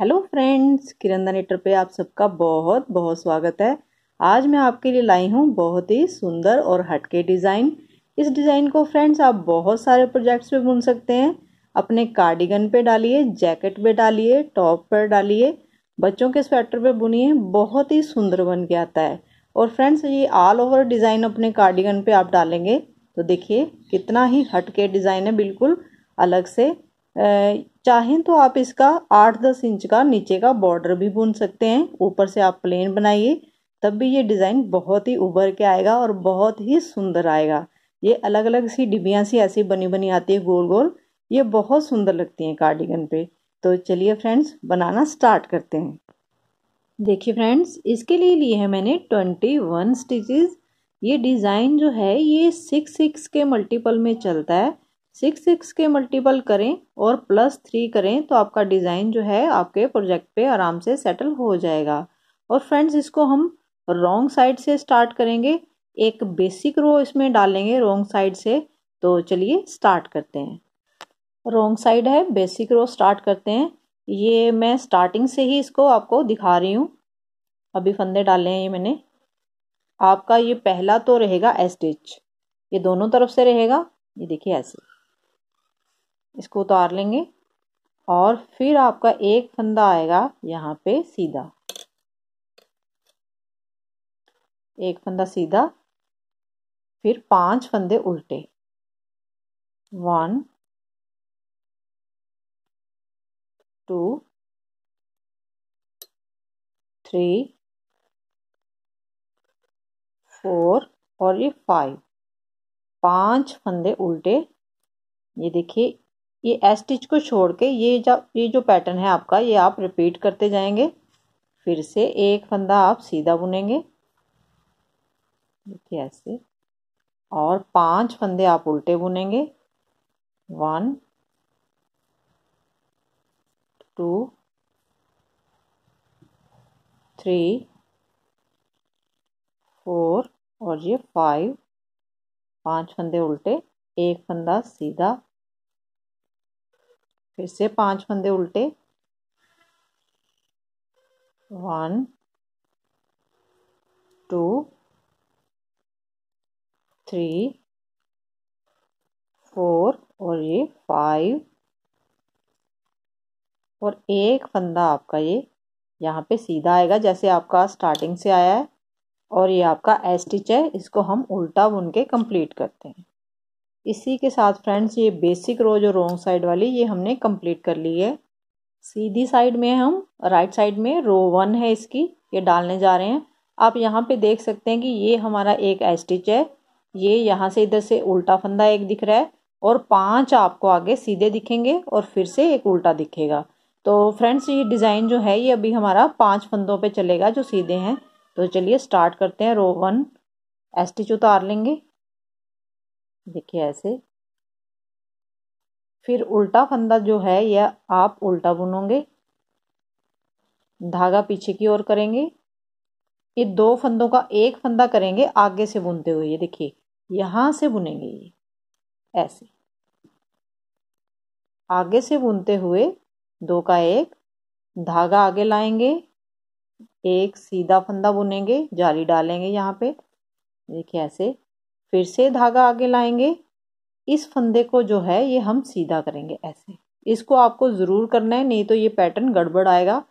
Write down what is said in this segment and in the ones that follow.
hello friends किरण नेटर पे आप सबका बहुत बहुत स्वागत है आज मैं आपके लिए लाई हूँ बहुत ही सुंदर और हटके डिज़ाइन इस डिज़ाइन को फ्रेंड्स आप बहुत सारे प्रोजेक्ट्स पे बुन सकते हैं अपने कार्डिगन पे डालिए जैकेट पे डालिए टॉप पर डालिए बच्चों के स्वेटर पे बुनिए बहुत ही सुंदर बन के आता है और फ्रेंड्स ये ऑल ओवर डिज़ाइन अपने कार्डिगन पर आप डालेंगे तो देखिए कितना ही हटके डिज़ाइन है बिल्कुल अलग से चाहें तो आप इसका आठ दस इंच का नीचे का बॉर्डर भी बुन सकते हैं ऊपर से आप प्लेन बनाइए तब भी ये डिज़ाइन बहुत ही उभर के आएगा और बहुत ही सुंदर आएगा ये अलग अलग सी डिबियाँ सी ऐसी बनी बनी आती है गोल गोल ये बहुत सुंदर लगती हैं कार्डिगन पे तो चलिए फ्रेंड्स बनाना स्टार्ट करते हैं देखिए फ्रेंड्स इसके लिए लिए हैं मैंने ट्वेंटी वन स्टिचेज़ ये डिज़ाइन जो है ये सिक्स सिक्स के मल्टीपल में चलता है सिक्स सिक्स के मल्टीपल करें और प्लस थ्री करें तो आपका डिज़ाइन जो है आपके प्रोजेक्ट पे आराम से सेटल हो जाएगा और फ्रेंड्स इसको हम रॉन्ग साइड से स्टार्ट करेंगे एक बेसिक रो इसमें डालेंगे रॉन्ग साइड से तो चलिए स्टार्ट करते हैं रॉन्ग साइड है बेसिक रो स्टार्ट करते हैं ये मैं स्टार्टिंग से ही इसको आपको दिखा रही हूँ अभी फंदे डाले हैं ये मैंने आपका ये पहला तो रहेगा एस्टिच ये दोनों तरफ से रहेगा ये देखिए ऐसे इसको उतार लेंगे और फिर आपका एक फंदा आएगा यहाँ पे सीधा एक फंदा सीधा फिर पांच फंदे उल्टे वन टू थ्री फोर और ये फाइव पांच फंदे उल्टे ये देखिए ये एस्टिच को छोड़ के ये जब ये जो पैटर्न है आपका ये आप रिपीट करते जाएंगे फिर से एक फंदा आप सीधा बुनेंगे देखिए ऐसे और पांच फंदे आप उल्टे बुनेंगे वन टू थ्री फोर और ये फाइव पांच फंदे उल्टे एक फंदा सीधा फिर से पांच फंदे उल्टे वन टू थ्री फोर और ये फाइव और एक फंदा आपका ये यहाँ पे सीधा आएगा जैसे आपका स्टार्टिंग से आया है और ये आपका एस स्टिच है इसको हम उल्टा बुन के कंप्लीट करते हैं इसी के साथ फ्रेंड्स ये बेसिक रो जो रोंग साइड वाली ये हमने कंप्लीट कर ली है सीधी साइड में हम राइट साइड में रो वन है इसकी ये डालने जा रहे हैं आप यहाँ पे देख सकते हैं कि ये हमारा एक स्टिच है ये यहाँ से इधर से उल्टा फंदा एक दिख रहा है और पांच आपको आगे सीधे दिखेंगे और फिर से एक उल्टा दिखेगा तो फ्रेंड्स ये डिज़ाइन जो है ये अभी हमारा पांच फंदों पर चलेगा जो सीधे हैं तो चलिए स्टार्ट करते हैं रो वन एस्टिच उतार लेंगे देखिए ऐसे फिर उल्टा फंदा जो है यह आप उल्टा बुनोगे धागा पीछे की ओर करेंगे ये दो फंदों का एक फंदा करेंगे आगे से बुनते हुए ये देखिए यहाँ से बुनेंगे ये ऐसे आगे से बुनते हुए दो का एक धागा आगे लाएंगे एक सीधा फंदा बुनेंगे जाली डालेंगे यहाँ पे देखिए ऐसे फिर से धागा आगे लाएंगे इस फंदे को जो है ये हम सीधा करेंगे ऐसे इसको आपको ज़रूर करना है नहीं तो ये पैटर्न गड़बड़ आएगा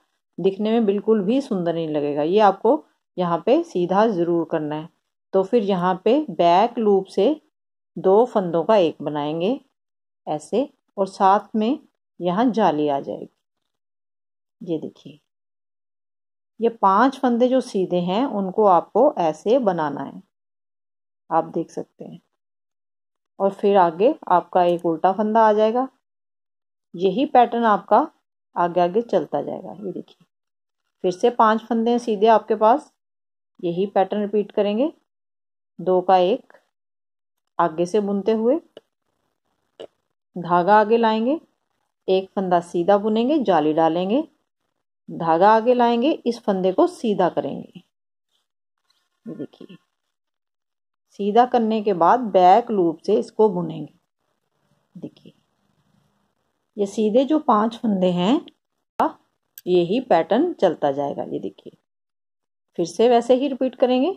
दिखने में बिल्कुल भी सुंदर नहीं लगेगा ये आपको यहाँ पे सीधा ज़रूर करना है तो फिर यहाँ पे बैक लूप से दो फंदों का एक बनाएंगे ऐसे और साथ में यहाँ जाली आ जाएगी ये देखिए ये पांच फंदे जो सीधे हैं उनको आपको ऐसे बनाना है आप देख सकते हैं और फिर आगे आपका एक उल्टा फंदा आ जाएगा यही पैटर्न आपका आगे आगे चलता जाएगा ये देखिए फिर से पांच फंदे हैं सीधे आपके पास यही पैटर्न रिपीट करेंगे दो का एक आगे से बुनते हुए धागा आगे लाएंगे एक फंदा सीधा बुनेंगे जाली डालेंगे धागा आगे लाएंगे इस फंदे को सीधा करेंगे देखिए सीधा करने के बाद बैक लूप से इसको बुनेंगे देखिए ये सीधे जो पांच फंदे हैं ये ही पैटर्न चलता जाएगा ये देखिए फिर से वैसे ही रिपीट करेंगे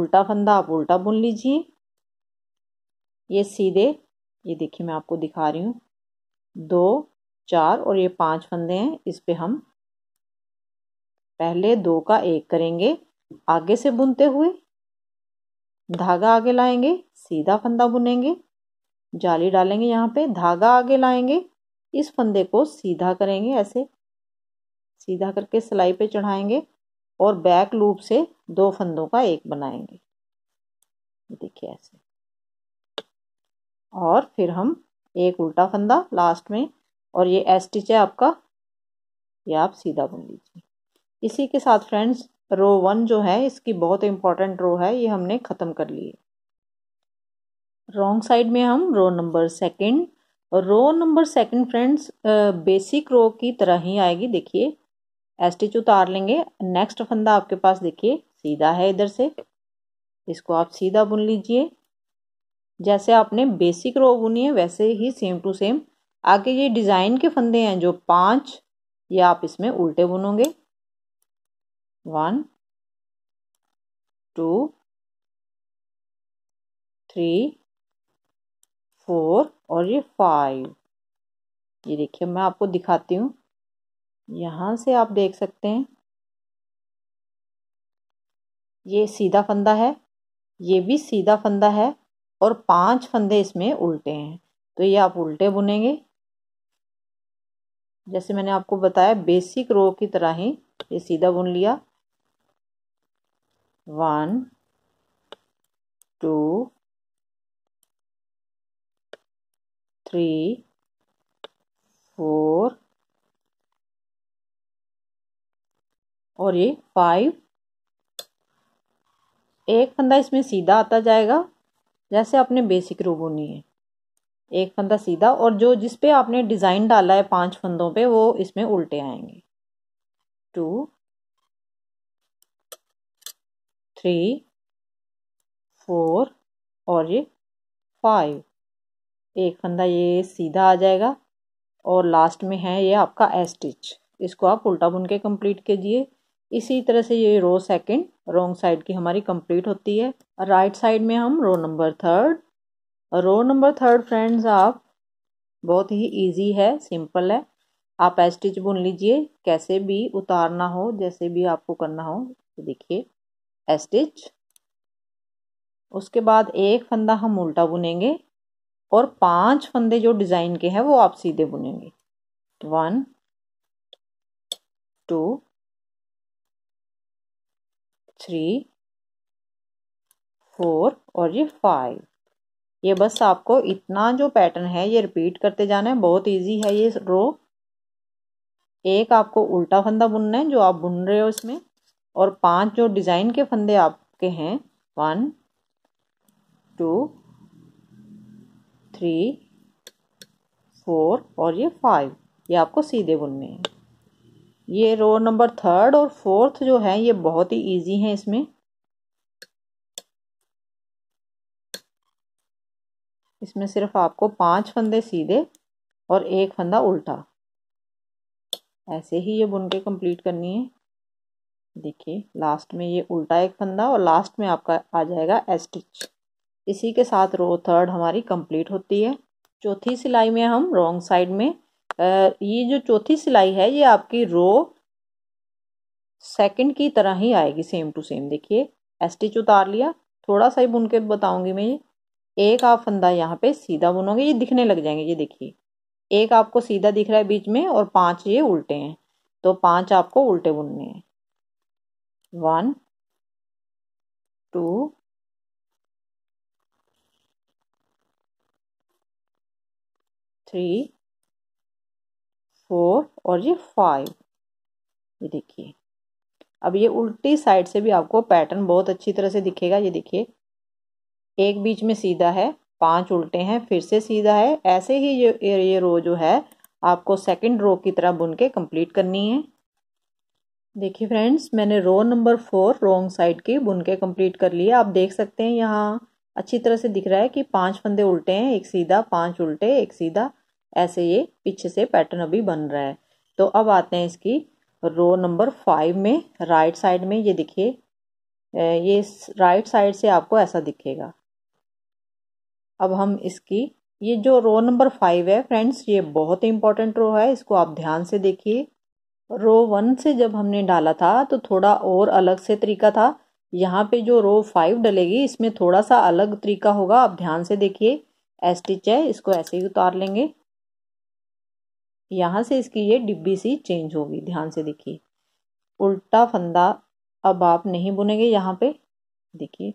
उल्टा फंदा आप उल्टा बुन लीजिए ये सीधे ये देखिए मैं आपको दिखा रही हूँ दो चार और ये पांच फंदे हैं इस पे हम पहले दो का एक करेंगे आगे से बुनते हुए धागा आगे लाएंगे सीधा फंदा बुनेंगे जाली डालेंगे यहाँ पे धागा आगे लाएंगे इस फंदे को सीधा करेंगे ऐसे सीधा करके सिलाई पे चढ़ाएंगे और बैक लूप से दो फंदों का एक बनाएंगे देखिए ऐसे और फिर हम एक उल्टा फंदा लास्ट में और ये एस्टिच है आपका ये आप सीधा बुन लीजिए इसी के साथ फ्रेंड्स रो वन जो है इसकी बहुत इम्पॉर्टेंट रो है ये हमने ख़त्म कर ली रॉन्ग साइड में हम row number second row number second friends basic row की तरह ही आएगी देखिए एस्टिच उतार लेंगे नेक्स्ट फंदा आपके पास देखिए सीधा है इधर से इसको आप सीधा बुन लीजिए जैसे आपने बेसिक रो बुनी है वैसे ही सेम टू सेम आगे ये डिज़ाइन के फंदे हैं जो पाँच ये आप इसमें उल्टे बुनोगे वन टू थ्री फोर और ये फाइव ये देखिए मैं आपको दिखाती हूँ यहाँ से आप देख सकते हैं ये सीधा फंदा है ये भी सीधा फंदा है और पांच फंदे इसमें उल्टे हैं तो ये आप उल्टे बुनेंगे जैसे मैंने आपको बताया बेसिक रो की तरह ही ये सीधा बुन लिया वन टू थ्री फोर और ये फाइव एक फंदा इसमें सीधा आता जाएगा जैसे आपने बेसिक रो बुनी है एक फंदा सीधा और जो जिस पे आपने डिज़ाइन डाला है पांच फंदों पे वो इसमें उल्टे आएंगे टू थ्री फोर और ये फाइव एक फंदा ये सीधा आ जाएगा और लास्ट में है ये आपका एस्टिच इसको आप उल्टा बुन के कंप्लीट कीजिए इसी तरह से ये रो सेकंड रोंग साइड की हमारी कंप्लीट होती है राइट साइड में हम row number third row number third friends आप बहुत ही इजी है सिंपल है आप स्टिच बुन लीजिए कैसे भी उतारना हो जैसे भी आपको करना हो तो देखिए स्टिच उसके बाद एक फंदा हम उल्टा बुनेंगे और पांच फंदे जो डिज़ाइन के हैं वो आप सीधे बुनेंगे वन टू थ्री फोर और ये फाइव ये बस आपको इतना जो पैटर्न है ये रिपीट करते जाना है बहुत इजी है ये रो एक आपको उल्टा फंदा बुनना है जो आप बुन रहे हो इसमें और पांच जो डिज़ाइन के फंदे आपके हैं वन टू थ्री फोर और ये फाइव ये आपको सीधे बुनने हैं ये रो नंबर थर्ड और फोर्थ जो है ये बहुत ही इजी है इसमें इसमें सिर्फ आपको पांच फंदे सीधे और एक फंदा उल्टा ऐसे ही ये बुन के कंप्लीट करनी है देखिए लास्ट में ये उल्टा एक फंदा और लास्ट में आपका आ जाएगा एस्टिच इसी के साथ रो थर्ड हमारी कंप्लीट होती है चौथी सिलाई में हम रॉन्ग साइड में ये जो चौथी सिलाई है ये आपकी रो सेकंड की तरह ही आएगी सेम टू सेम देखिए स्टिच उतार लिया थोड़ा सा ही बुन के बताऊंगी मैं ये एक आप फंदा यहाँ पे सीधा बुनोगे ये दिखने लग जाएंगे ये देखिए एक आपको सीधा दिख रहा है बीच में और पांच ये उल्टे हैं तो पांच आपको उल्टे बुनने हैं वन टू थ्री फोर और ये फाइव ये देखिए अब ये उल्टी साइड से भी आपको पैटर्न बहुत अच्छी तरह से दिखेगा ये देखिए एक बीच में सीधा है पांच उल्टे हैं फिर से सीधा है ऐसे ही ये ये रो जो है आपको सेकंड रो की तरह बुन के कंप्लीट करनी है देखिए फ्रेंड्स मैंने row number four wrong side की बुन के कंप्लीट कर लिए आप देख सकते हैं यहाँ अच्छी तरह से दिख रहा है कि पांच फंदे उल्टे हैं एक सीधा पांच उल्टे एक सीधा ऐसे ये पीछे से पैटर्न अभी बन रहा है तो अब आते हैं इसकी रो नंबर फाइव में राइट साइड में ये देखिए ये राइट साइड से आपको ऐसा दिखेगा अब हम इसकी ये जो रो नंबर फाइव है फ्रेंड्स ये बहुत ही इंपॉर्टेंट रो है इसको आप ध्यान से देखिए रो वन से जब हमने डाला था तो थोड़ा और अलग से तरीका था यहाँ पे जो रो फाइव डलेगी इसमें थोड़ा सा अलग तरीका होगा आप ध्यान से देखिए एस्टिच है इसको ऐसे ही उतार लेंगे यहाँ से इसकी ये डिब्बी सी चेंज होगी ध्यान से देखिए उल्टा फंदा अब आप नहीं बुनेंगे यहाँ पे देखिए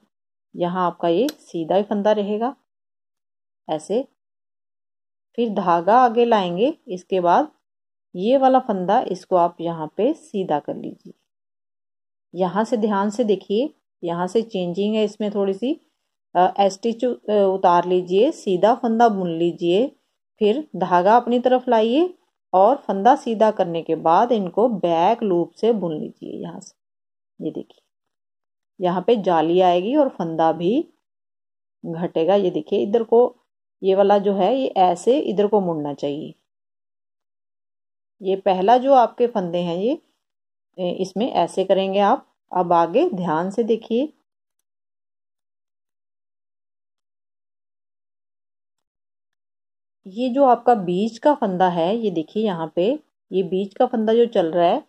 यहाँ आपका ये सीधा ही फंदा रहेगा ऐसे फिर धागा आगे लाएंगे इसके बाद ये वाला फंदा इसको आप यहाँ पे सीधा कर लीजिए यहाँ से ध्यान से देखिए यहाँ से चेंजिंग है इसमें थोड़ी सी एस्टिच उतार लीजिए सीधा फंदा बुन लीजिए फिर धागा अपनी तरफ लाइए और फंदा सीधा करने के बाद इनको बैक लूप से बुन लीजिए यहाँ से ये देखिए यहाँ पे जाली आएगी और फंदा भी घटेगा ये देखिए इधर को ये वाला जो है ये ऐसे इधर को मुड़ना चाहिए ये पहला जो आपके फंदे हैं ये इसमें ऐसे करेंगे आप अब आगे ध्यान से देखिए ये जो आपका बीच का फंदा है ये देखिए यहाँ पे ये बीच का फंदा जो चल रहा है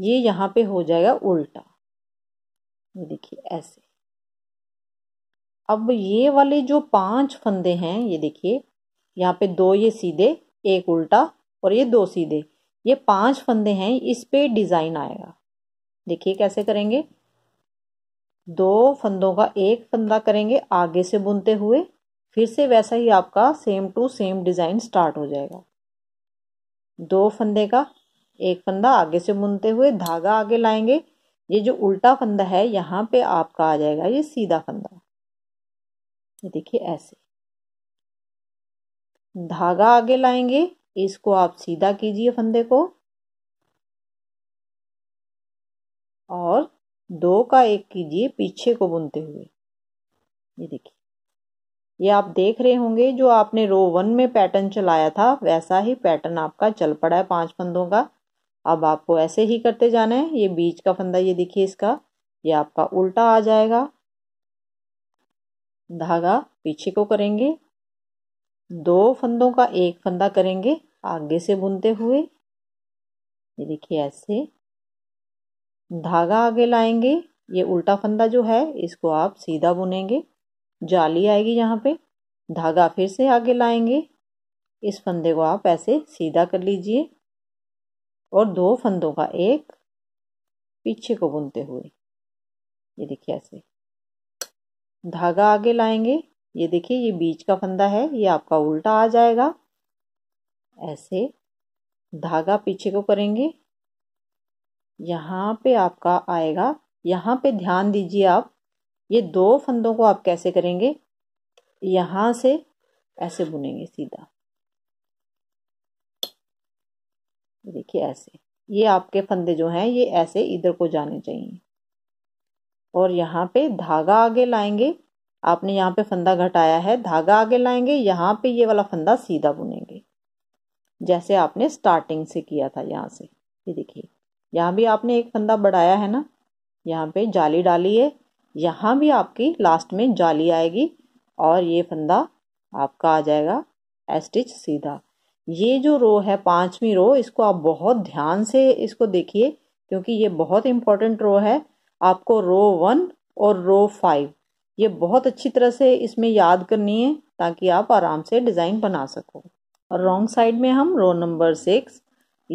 ये यहाँ पे हो जाएगा उल्टा ये देखिए ऐसे अब ये वाले जो पांच फंदे हैं ये देखिए यहाँ पे दो ये सीधे एक उल्टा और ये दो सीधे ये पांच फंदे हैं इस पे डिज़ाइन आएगा देखिए कैसे करेंगे दो फंदों का एक फंदा करेंगे आगे से बुनते हुए फिर से वैसा ही आपका same to same design start हो जाएगा दो फंदे का एक फंदा आगे से बुनते हुए धागा आगे लाएंगे ये जो उल्टा फंदा है यहाँ पे आपका आ जाएगा ये सीधा फंदा ये देखिए ऐसे धागा आगे लाएंगे इसको आप सीधा कीजिए फंदे को और दो का एक कीजिए पीछे को बुनते हुए ये देखिए ये आप देख रहे होंगे जो आपने रो वन में पैटर्न चलाया था वैसा ही पैटर्न आपका चल पड़ा है पांच फंदों का अब आपको ऐसे ही करते जाना है ये बीच का फंदा ये देखिए इसका ये आपका उल्टा आ जाएगा धागा पीछे को करेंगे दो फंदों का एक फंदा करेंगे आगे से बुनते हुए ये देखिए ऐसे धागा आगे लाएंगे ये उल्टा फंदा जो है इसको आप सीधा बुनेंगे जाली आएगी यहाँ पे धागा फिर से आगे लाएंगे इस फंदे को आप ऐसे सीधा कर लीजिए और दो फंदों का एक पीछे को बुनते हुए ये देखिए ऐसे धागा आगे लाएंगे ये देखिए ये बीच का फंदा है ये आपका उल्टा आ जाएगा ऐसे धागा पीछे को करेंगे यहाँ पे आपका आएगा यहाँ पे ध्यान दीजिए आप ये दो फंदों को आप कैसे करेंगे यहाँ से ऐसे बुनेंगे सीधा देखिए ऐसे ये आपके फंदे जो हैं ये ऐसे इधर को जाने चाहिए और यहाँ पे धागा आगे लाएंगे आपने यहाँ पे फंदा घटाया है धागा आगे लाएंगे यहाँ पे ये वाला फंदा सीधा बुनेंगे जैसे आपने स्टार्टिंग से किया था यहाँ से ये देखिए यहाँ भी आपने एक फंदा बढ़ाया है ना यहाँ पे जाली डाली है यहाँ भी आपकी लास्ट में जाली आएगी और ये फंदा आपका आ जाएगा एस्टिच सीधा ये जो रो है पांचवी रो इसको आप बहुत ध्यान से इसको देखिए क्योंकि ये बहुत इंपॉर्टेंट रो है आपको रो वन और रो फाइव ये बहुत अच्छी तरह से इसमें याद करनी है ताकि आप आराम से डिज़ाइन बना सको और रॉन्ग साइड में हम रो नंबर सिक्स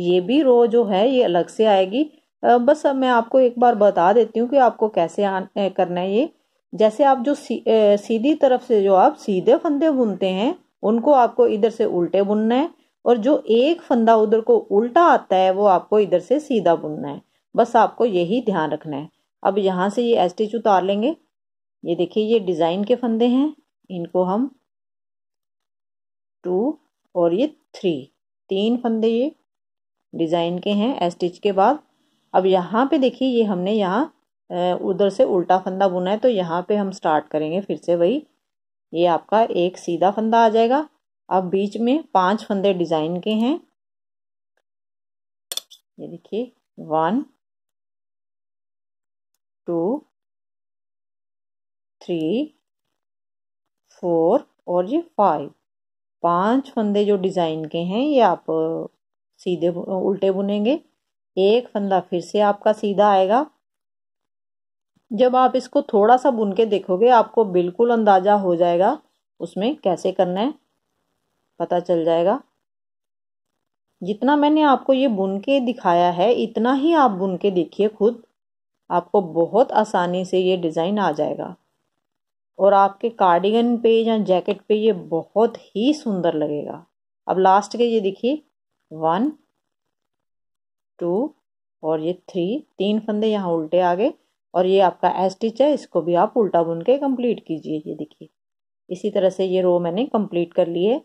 ये भी रो जो है ये अलग से आएगी बस अब मैं आपको एक बार बता देती हूँ कि आपको कैसे आ, करना है ये जैसे आप जो सी, ए, सीधी तरफ से जो आप सीधे फंदे बुनते हैं उनको आपको इधर से उल्टे बुनना है और जो एक फंदा उधर को उल्टा आता है वो आपको इधर से सीधा बुनना है बस आपको यही ध्यान रखना है अब यहाँ से ये एस्टिच उतार लेंगे ये देखिए ये डिज़ाइन के फंदे हैं इनको हम टू और ये थ्री तीन फंदे ये डिज़ाइन के हैं स्टिच के बाद अब यहाँ पे देखिए ये हमने यहाँ उधर से उल्टा फंदा बुना है तो यहाँ पे हम स्टार्ट करेंगे फिर से वही ये आपका एक सीधा फंदा आ जाएगा अब बीच में पांच फंदे डिज़ाइन के हैं ये देखिए वन टू थ्री फोर और ये फाइव पांच फंदे जो डिज़ाइन के हैं ये आप सीधे उल्टे बुनेंगे एक फंदा फिर से आपका सीधा आएगा जब आप इसको थोड़ा सा बुन के देखोगे आपको बिल्कुल अंदाज़ा हो जाएगा उसमें कैसे करना है पता चल जाएगा जितना मैंने आपको ये बुन के दिखाया है इतना ही आप बुन के देखिए खुद आपको बहुत आसानी से ये डिज़ाइन आ जाएगा और आपके कार्डिगन पे या जैकेट पे ये बहुत ही सुंदर लगेगा अब लास्ट के ये देखिए वन टू और ये थ्री तीन फंदे यहाँ उल्टे आ गए और ये आपका एस्टिच है इसको भी आप उल्टा बुन के कम्प्लीट कीजिए ये देखिए इसी तरह से ये रो मैंने कंप्लीट कर ली है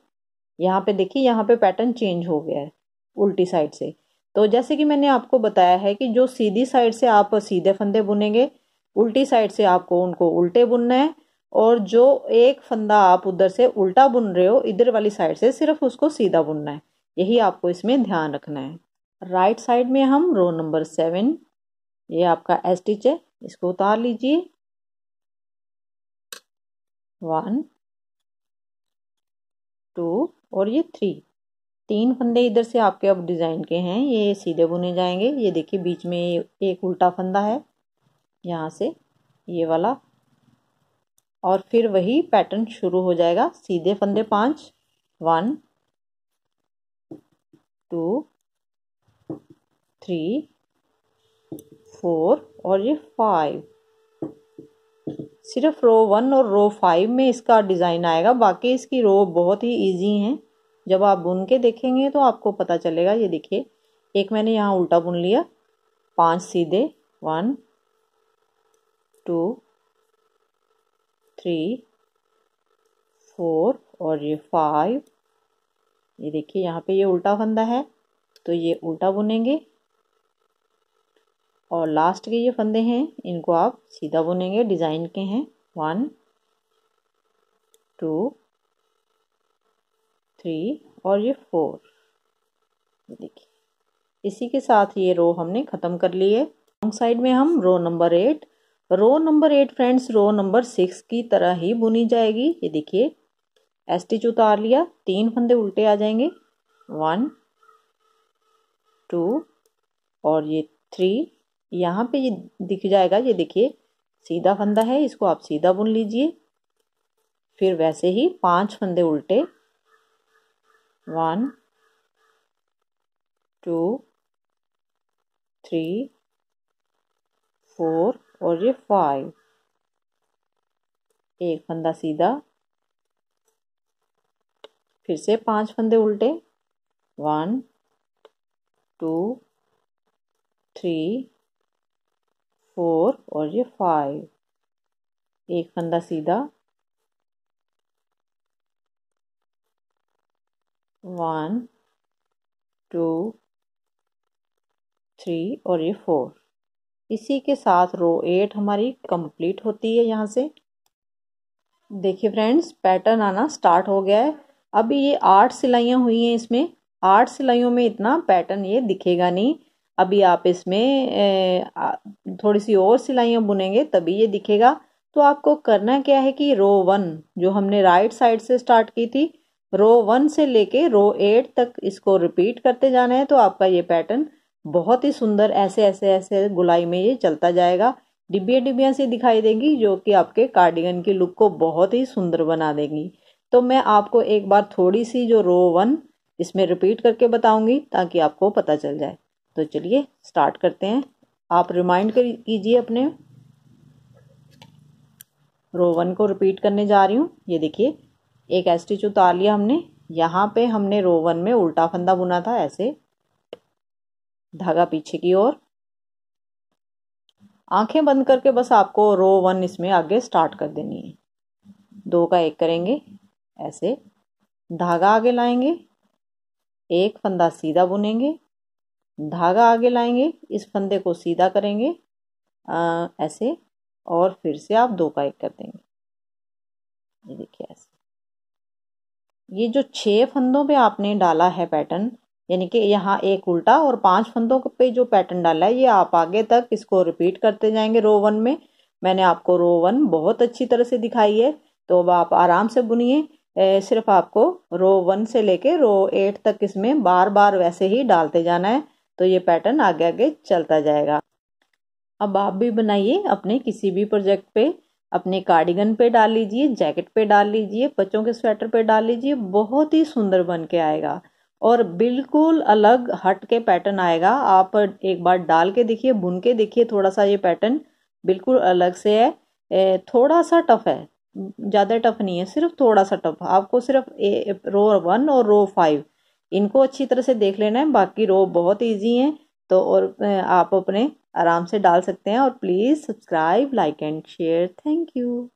यहाँ पे देखिए यहाँ पे पैटर्न चेंज हो गया है उल्टी साइड से तो जैसे कि मैंने आपको बताया है कि जो सीधी साइड से आप सीधे फंदे बुनेंगे उल्टी साइड से आपको उनको उल्टे बुनना है और जो एक फंदा आप उधर से उल्टा बुन रहे हो इधर वाली साइड से सिर्फ उसको सीधा बुनना है यही आपको इसमें ध्यान रखना है राइट right साइड में हम रो नंबर सेवन ये आपका एस स्टिच है इसको उतार लीजिए वन टू और ये थ्री तीन फंदे इधर से आपके अब डिज़ाइन के हैं ये सीधे बुने जाएंगे ये देखिए बीच में एक उल्टा फंदा है यहाँ से ये वाला और फिर वही पैटर्न शुरू हो जाएगा सीधे फंदे पांच वन टू थ्री फोर और ये फाइव सिर्फ रो वन और रो फाइव में इसका डिज़ाइन आएगा बाकी इसकी रो बहुत ही इजी हैं जब आप बुन के देखेंगे तो आपको पता चलेगा ये देखिए एक मैंने यहाँ उल्टा बुन लिया पांच सीधे वन टू थ्री फोर और ये फाइव ये देखिए यहाँ पे ये उल्टा फंदा है तो ये उल्टा बुनेंगे और लास्ट के ये फंदे हैं इनको आप सीधा बुनेंगे डिज़ाइन के हैं वन टू थ्री और ये फोर ये देखिए इसी के साथ ये रो हमने ख़त्म कर ली है साइड में हम row number eight row number eight friends row number six की तरह ही बुनी जाएगी ये देखिए एस्टिच उतार लिया तीन फंदे उल्टे आ जाएंगे वन टू और ये थ्री यहाँ पे ये दिख जाएगा ये देखिए सीधा फंदा है इसको आप सीधा बुन लीजिए फिर वैसे ही पांच फंदे उल्टे वन टू थ्री फोर और ये फाइव एक फंदा सीधा फिर से पांच फंदे उल्टे वन टू थ्री फोर और ये फाइव एक फंदा सीधा वन टू थ्री और ये फोर इसी के साथ रो एट हमारी कंप्लीट होती है यहाँ से देखिए फ्रेंड्स पैटर्न आना स्टार्ट हो गया है अब ये आठ सिलाइयाँ हुई हैं इसमें आठ सिलाइयों में इतना पैटर्न ये दिखेगा नहीं अभी आप इसमें थोड़ी सी और सिलाइयाँ बुनेंगे तभी ये दिखेगा तो आपको करना क्या है कि रो वन जो हमने राइट साइड से स्टार्ट की थी रो वन से लेके रो एट तक इसको रिपीट करते जाना है तो आपका ये पैटर्न बहुत ही सुंदर ऐसे ऐसे ऐसे गुलाई में ये चलता जाएगा डिब्बिया डिब्बिया से दिखाई देंगी जो कि आपके कार्डिगन की लुक को बहुत ही सुंदर बना देंगी तो मैं आपको एक बार थोड़ी सी जो रो वन इसमें रिपीट करके बताऊंगी ताकि आपको पता चल जाए तो चलिए स्टार्ट करते हैं आप रिमाइंड कीजिए अपने रो वन को रिपीट करने जा रही हूँ ये देखिए एक एस्टिच उतार लिया हमने यहाँ पे हमने रो वन में उल्टा फंदा बुना था ऐसे धागा पीछे की ओर आंखें बंद करके बस आपको रो वन इसमें आगे स्टार्ट कर देनी है दो का एक करेंगे ऐसे धागा आगे लाएंगे एक फंदा सीधा बुनेंगे धागा आगे लाएंगे इस फंदे को सीधा करेंगे आ, ऐसे और फिर से आप दो का एक कर देंगे ये देखिए ऐसे ये जो छः फंदों पे आपने डाला है पैटर्न यानी कि यहाँ एक उल्टा और पांच फंदों पे जो पैटर्न डाला है ये आप आगे तक इसको रिपीट करते जाएंगे रो वन में मैंने आपको रो वन बहुत अच्छी तरह से दिखाई है तो अब आप आराम से बुनिए सिर्फ आपको रो वन से लेके रो एट तक इसमें बार बार वैसे ही डालते जाना है तो ये पैटर्न आगे आगे चलता जाएगा अब आप भी बनाइए अपने किसी भी प्रोजेक्ट पे अपने कार्डिगन पे डाल लीजिए जैकेट पे डाल लीजिए बच्चों के स्वेटर पे डाल लीजिए बहुत ही सुंदर बन के आएगा और बिल्कुल अलग हट के पैटर्न आएगा आप एक बार डाल के देखिए बुन के देखिए थोड़ा सा ये पैटर्न बिल्कुल अलग से है थोड़ा सा टफ है ज़्यादा टफ नहीं है सिर्फ थोड़ा सा टफ आपको सिर्फ ए, रो वन और रो फाइव इनको अच्छी तरह से देख लेना है बाकी रो बहुत ईजी हैं तो और आप अपने आराम से डाल सकते हैं और please subscribe like and share thank you